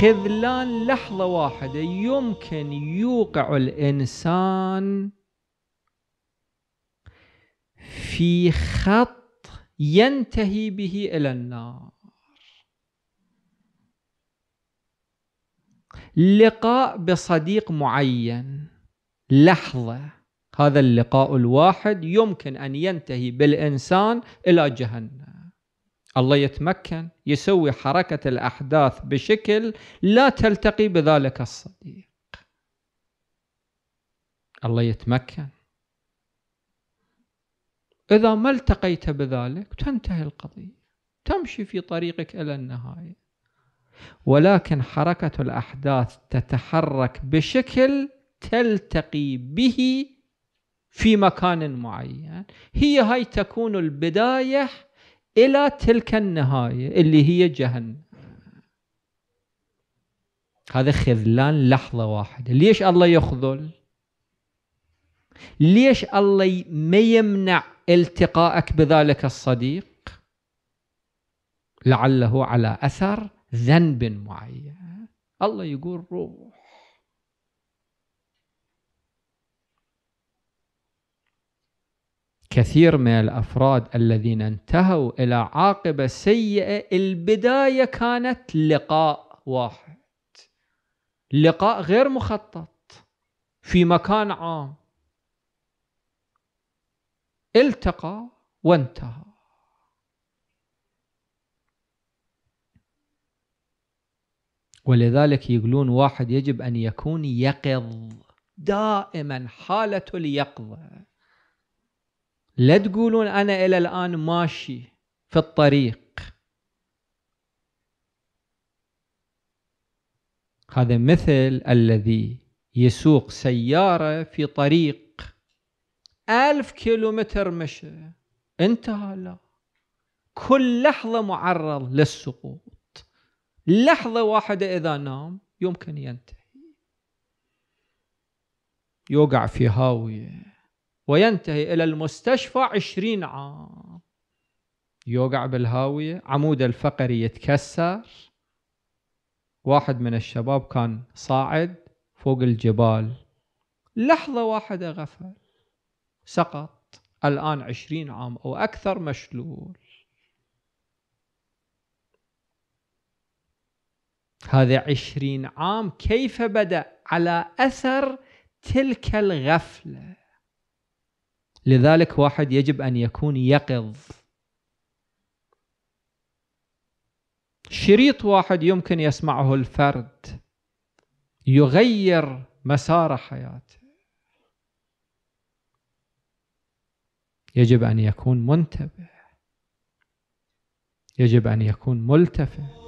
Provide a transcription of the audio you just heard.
خذلان لحظة واحدة يمكن يوقع الإنسان في خط ينتهي به إلى النار لقاء بصديق معين لحظة هذا اللقاء الواحد يمكن أن ينتهي بالإنسان إلى جهنم الله يتمكن يسوي حركة الأحداث بشكل لا تلتقي بذلك الصديق الله يتمكن إذا ما التقيت بذلك تنتهي القضية تمشي في طريقك إلى النهاية ولكن حركة الأحداث تتحرك بشكل تلتقي به في مكان معين هي هاي تكون البداية إلى تلك النهاية اللي هي جهنم هذا خذلان لحظة واحدة ليش الله يخذل ليش الله ما يمنع التقائك بذلك الصديق لعله على أثر ذنب معين الله يقول روح كثير من الافراد الذين انتهوا الى عاقبه سيئه البدايه كانت لقاء واحد لقاء غير مخطط في مكان عام التقى وانتهى ولذلك يقولون واحد يجب ان يكون يقظ دائما حاله اليقظه لا تقولون أنا إلى الآن ماشي في الطريق هذا مثل الذي يسوق سيارة في طريق ألف كيلومتر مشى انتهى لا كل لحظة معرض للسقوط لحظة واحدة إذا نام يمكن ينتهي يوقع في هاوية وينتهي إلى المستشفى عشرين عام يوقع بالهاوية عمود الفقري يتكسر واحد من الشباب كان صاعد فوق الجبال لحظة واحدة غفل سقط الآن عشرين عام أو أكثر مشلول هذا عشرين عام كيف بدأ على أثر تلك الغفله لذلك واحد يجب أن يكون يقظ شريط واحد يمكن يسمعه الفرد يغير مسار حياته يجب أن يكون منتبه يجب أن يكون ملتفت